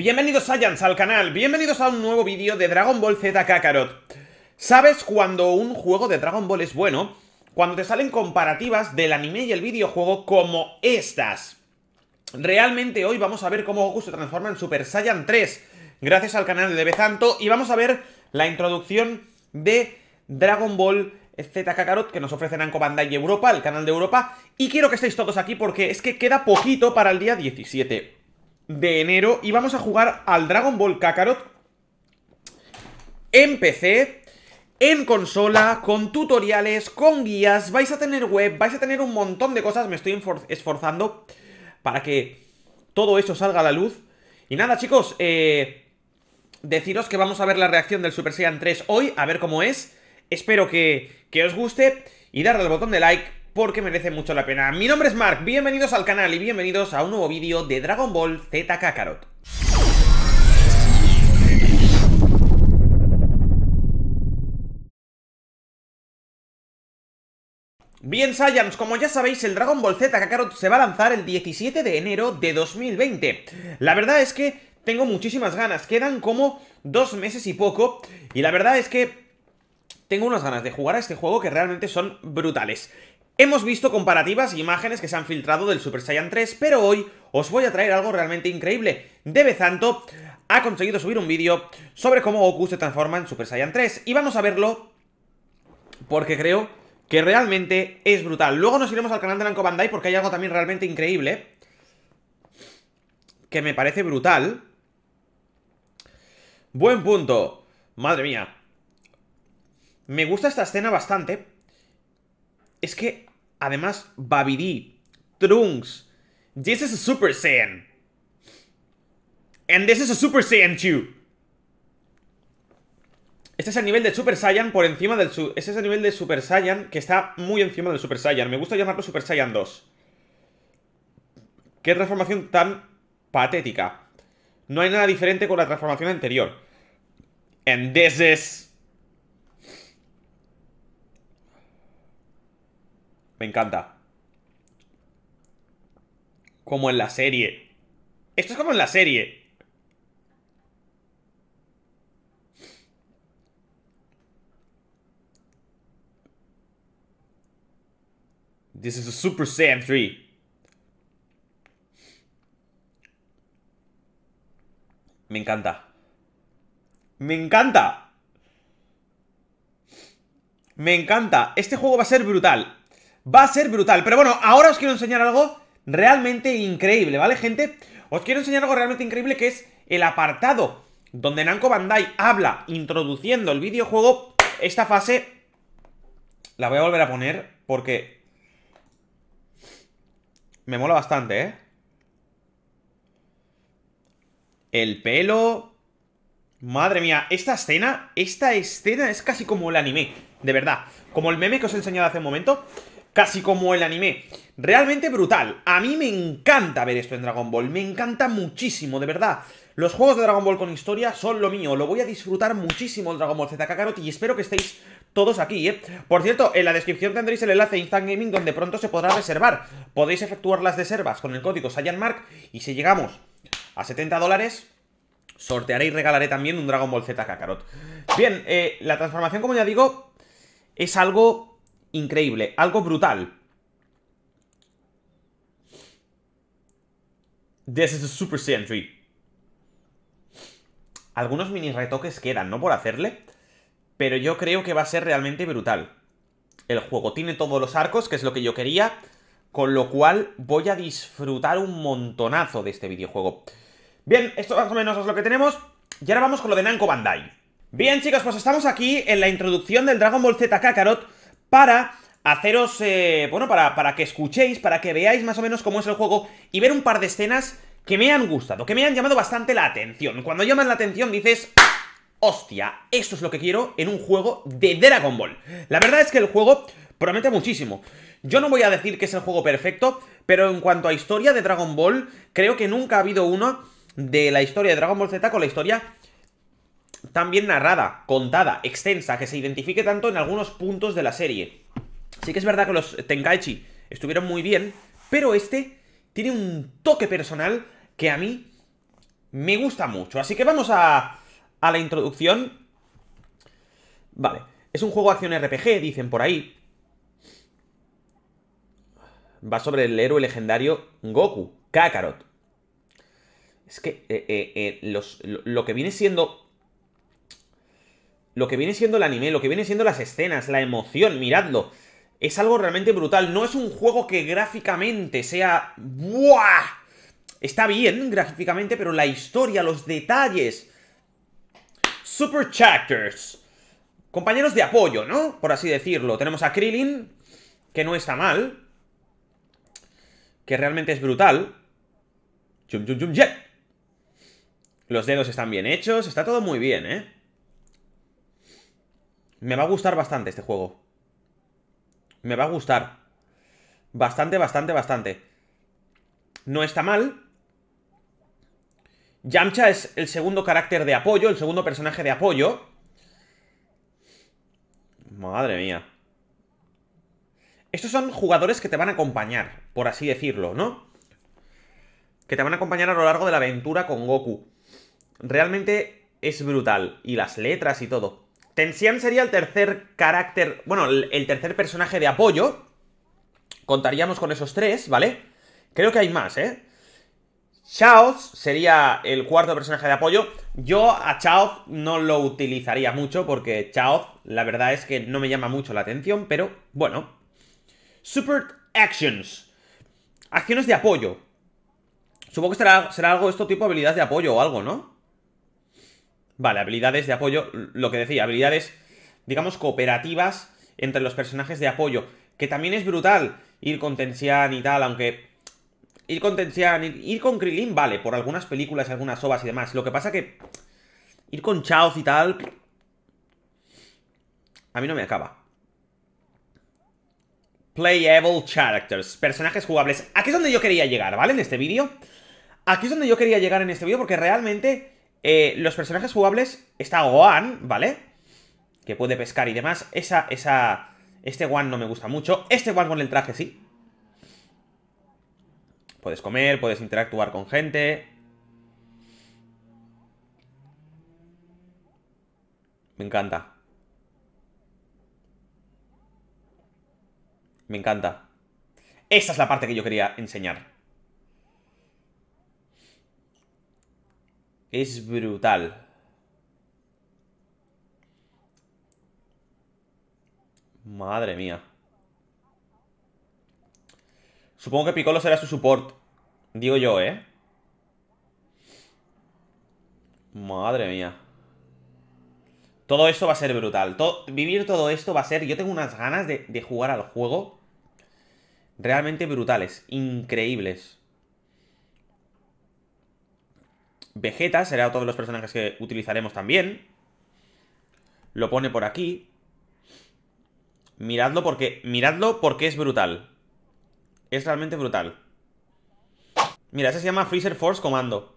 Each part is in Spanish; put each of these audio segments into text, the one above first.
Bienvenidos Saiyans al canal, bienvenidos a un nuevo vídeo de Dragon Ball Z Kakarot. ¿Sabes cuando un juego de Dragon Ball es bueno? Cuando te salen comparativas del anime y el videojuego como estas. Realmente hoy vamos a ver cómo Goku se transforma en Super Saiyan 3, gracias al canal de Bezanto, y vamos a ver la introducción de Dragon Ball Z Kakarot que nos ofrecen Anko Bandai Europa, el canal de Europa, y quiero que estéis todos aquí porque es que queda poquito para el día 17 de enero y vamos a jugar al Dragon Ball Kakarot en PC, en consola, con tutoriales, con guías, vais a tener web, vais a tener un montón de cosas, me estoy esforzando para que todo eso salga a la luz. Y nada chicos, eh, deciros que vamos a ver la reacción del Super Saiyan 3 hoy, a ver cómo es, espero que, que os guste y darle al botón de like porque merece mucho la pena. Mi nombre es Mark, bienvenidos al canal y bienvenidos a un nuevo vídeo de Dragon Ball Z Kakarot. Bien Saiyans, como ya sabéis el Dragon Ball Z Kakarot se va a lanzar el 17 de enero de 2020 La verdad es que tengo muchísimas ganas, quedan como dos meses y poco Y la verdad es que tengo unas ganas de jugar a este juego que realmente son brutales Hemos visto comparativas e imágenes que se han filtrado del Super Saiyan 3, pero hoy os voy a traer algo realmente increíble. Debe ha conseguido subir un vídeo sobre cómo Goku se transforma en Super Saiyan 3 y vamos a verlo porque creo que realmente es brutal. Luego nos iremos al canal de Nanko Bandai porque hay algo también realmente increíble que me parece brutal. Buen punto. Madre mía. Me gusta esta escena bastante. Es que Además, Babidi, Trunks, this is a Super Saiyan. And this is a Super Saiyan 2. Este es el nivel de Super Saiyan por encima del... Su este es el nivel de Super Saiyan que está muy encima del Super Saiyan. Me gusta llamarlo Super Saiyan 2. Qué transformación tan patética. No hay nada diferente con la transformación anterior. And this is... Me encanta. Como en la serie. Esto es como en la serie. This is a Super sam 3. Me encanta. Me encanta. Me encanta. Este juego va a ser brutal. Va a ser brutal. Pero bueno, ahora os quiero enseñar algo realmente increíble, ¿vale, gente? Os quiero enseñar algo realmente increíble que es el apartado donde Namco Bandai habla introduciendo el videojuego. Esta fase la voy a volver a poner porque me mola bastante, ¿eh? El pelo... Madre mía, esta escena, esta escena es casi como el anime, de verdad. Como el meme que os he enseñado hace un momento casi como el anime. Realmente brutal. A mí me encanta ver esto en Dragon Ball, me encanta muchísimo, de verdad. Los juegos de Dragon Ball con historia son lo mío, lo voy a disfrutar muchísimo el Dragon Ball Z Kakarot y espero que estéis todos aquí, ¿eh? Por cierto, en la descripción tendréis el enlace a Instant Gaming donde pronto se podrá reservar. Podéis efectuar las reservas con el código SaiyanMark y si llegamos a 70 dólares, sortearé y regalaré también un Dragon Ball Z Kakarot. Bien, eh, la transformación, como ya digo, es algo increíble, algo brutal. This is a Super Saiyan Algunos mini retoques quedan, ¿no? Por hacerle. Pero yo creo que va a ser realmente brutal. El juego tiene todos los arcos, que es lo que yo quería. Con lo cual voy a disfrutar un montonazo de este videojuego. Bien, esto más o menos es lo que tenemos. Y ahora vamos con lo de Nanko Bandai. Bien, chicos, pues estamos aquí en la introducción del Dragon Ball Z Kakarot para haceros, eh, bueno, para, para que escuchéis, para que veáis más o menos cómo es el juego y ver un par de escenas que me han gustado, que me han llamado bastante la atención. Cuando llaman la atención dices... ¡Hostia! Esto es lo que quiero en un juego de Dragon Ball. La verdad es que el juego promete muchísimo. Yo no voy a decir que es el juego perfecto, pero en cuanto a historia de Dragon Ball, creo que nunca ha habido uno de la historia de Dragon Ball Z con la historia también narrada, contada, extensa, que se identifique tanto en algunos puntos de la serie. Sí que es verdad que los Tenkaichi estuvieron muy bien, pero este tiene un toque personal que a mí me gusta mucho. Así que vamos a, la introducción. Vale, es un juego de acción RPG, dicen por ahí. Va sobre el héroe legendario Goku, Kakarot. Es que eh, eh, eh, lo que viene siendo lo que viene siendo el anime, lo que viene siendo las escenas, la emoción, miradlo. Es algo realmente brutal. No es un juego que gráficamente sea... ¡Buah! Está bien gráficamente, pero la historia, los detalles... Super Chapters. Compañeros de apoyo, ¿no? Por así decirlo. Tenemos a Krillin, que no está mal. Que realmente es brutal. ¡Jum, jum, jum, jet. Los dedos están bien hechos. Está todo muy bien, ¿eh? Me va a gustar bastante este juego. Me va a gustar. Bastante, bastante, bastante. No está mal. Yamcha es el segundo carácter de apoyo, el segundo personaje de apoyo. Madre mía. Estos son jugadores que te van a acompañar, por así decirlo, ¿no? Que te van a acompañar a lo largo de la aventura con Goku. Realmente es brutal. Y las letras y todo. Tensian sería el tercer carácter, bueno, el tercer personaje de apoyo. Contaríamos con esos tres, ¿vale? Creo que hay más, ¿eh? Chaos sería el cuarto personaje de apoyo. Yo a Chaos no lo utilizaría mucho porque Chaos, la verdad es que no me llama mucho la atención, pero bueno. Super Actions. Acciones de apoyo. Supongo que será, será algo esto tipo habilidad de apoyo o algo, ¿no? Vale, habilidades de apoyo, lo que decía, habilidades, digamos, cooperativas entre los personajes de apoyo, que también es brutal ir con Tensian y tal, aunque... Ir con Tensian, ir, ir con Krilin, vale, por algunas películas, y algunas obras y demás. Lo que pasa que ir con Chaos y tal... A mí no me acaba. Playable characters, personajes jugables. Aquí es donde yo quería llegar, ¿vale? En este vídeo. Aquí es donde yo quería llegar en este vídeo porque realmente eh, los personajes jugables está Gohan, ¿vale? Que puede pescar y demás. Esa, esa... Este Gohan no me gusta mucho. Este Gohan con el traje sí. Puedes comer, puedes interactuar con gente. Me encanta. Me encanta. Esta es la parte que yo quería enseñar. Es brutal. Madre mía. Supongo que Piccolo será su support. Digo yo, ¿eh? Madre mía. Todo esto va a ser brutal. vivir todo esto va a ser... Yo tengo unas ganas de jugar al juego realmente brutales, increíbles. Vegeta será otro de los personajes que utilizaremos también. Lo pone por aquí. Miradlo porque. porque es brutal. Es realmente brutal. Mira, ese se llama Freezer Force Commando.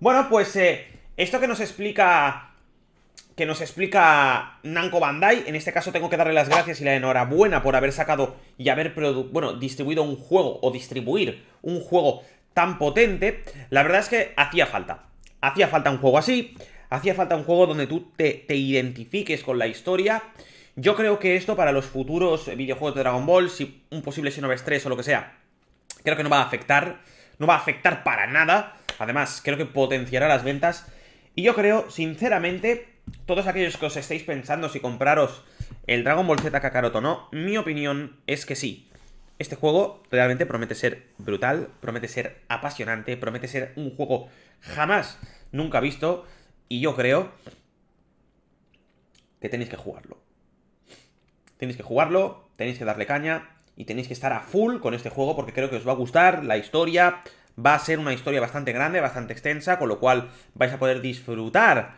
Bueno, pues eh, esto que nos explica. Que nos explica Nanko Bandai. En este caso tengo que darle las gracias y la enhorabuena por haber sacado y haber bueno, distribuido un juego o distribuir un juego tan potente. La verdad es que hacía falta. Hacía falta un juego así, hacía falta un juego donde tú te, identifiques con la historia. Yo creo que esto para los futuros videojuegos de Dragon Ball, si un posible Xenoverse 3 o lo que sea, creo que no va a afectar, no va a afectar para nada. Además, creo que potenciará las ventas. Y yo creo, sinceramente, todos aquellos que os estéis pensando si compraros el Dragon Ball Z Kakaroto no, mi opinión es que sí. Este juego realmente promete ser brutal, promete ser apasionante, promete ser un juego jamás, nunca visto, y yo creo que tenéis que jugarlo. Tenéis que jugarlo, tenéis que darle caña y tenéis que estar a full con este juego porque creo que os va a gustar la historia. Va a ser una historia bastante grande, bastante extensa, con lo cual vais a poder disfrutar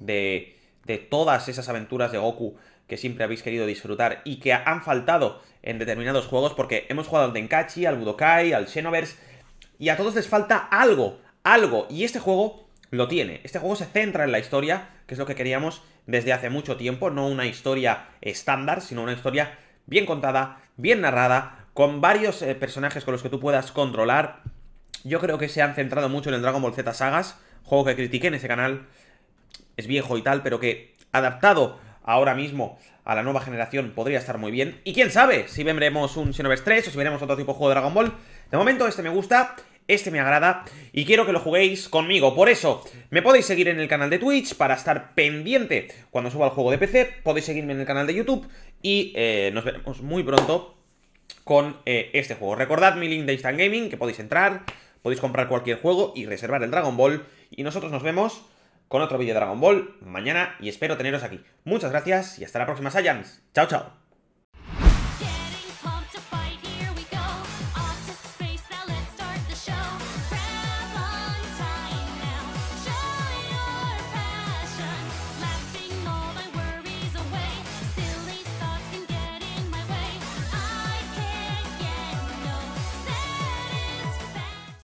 de de todas esas aventuras de Goku que siempre habéis querido disfrutar y que han faltado en determinados juegos porque hemos jugado al Denkachi, al Budokai, al Xenoverse y a todos les falta algo, algo. Y este juego lo tiene. Este juego se centra en la historia, que es lo que queríamos desde hace mucho tiempo, no una historia estándar, sino una historia bien contada, bien narrada, con varios eh, personajes con los que tú puedas controlar. Yo creo que se han centrado mucho en el Dragon Ball Z Sagas, juego que critiqué en ese canal, es viejo y tal, pero que adaptado ahora mismo a la nueva generación podría estar muy bien. Y quién sabe si vendremos un Xenoverse 3 o si veremos otro tipo de juego de Dragon Ball. De momento este me gusta, este me agrada y quiero que lo juguéis conmigo. Por eso, me podéis seguir en el canal de Twitch para estar pendiente cuando suba el juego de PC. Podéis seguirme en el canal de YouTube y eh, nos veremos muy pronto con eh, este juego. Recordad mi link de Instant Gaming, que podéis entrar, podéis comprar cualquier juego y reservar el Dragon Ball. Y nosotros nos vemos con otro vídeo de Dragon Ball mañana y espero teneros aquí. Muchas gracias y hasta la próxima, Saiyans. Chao, chao.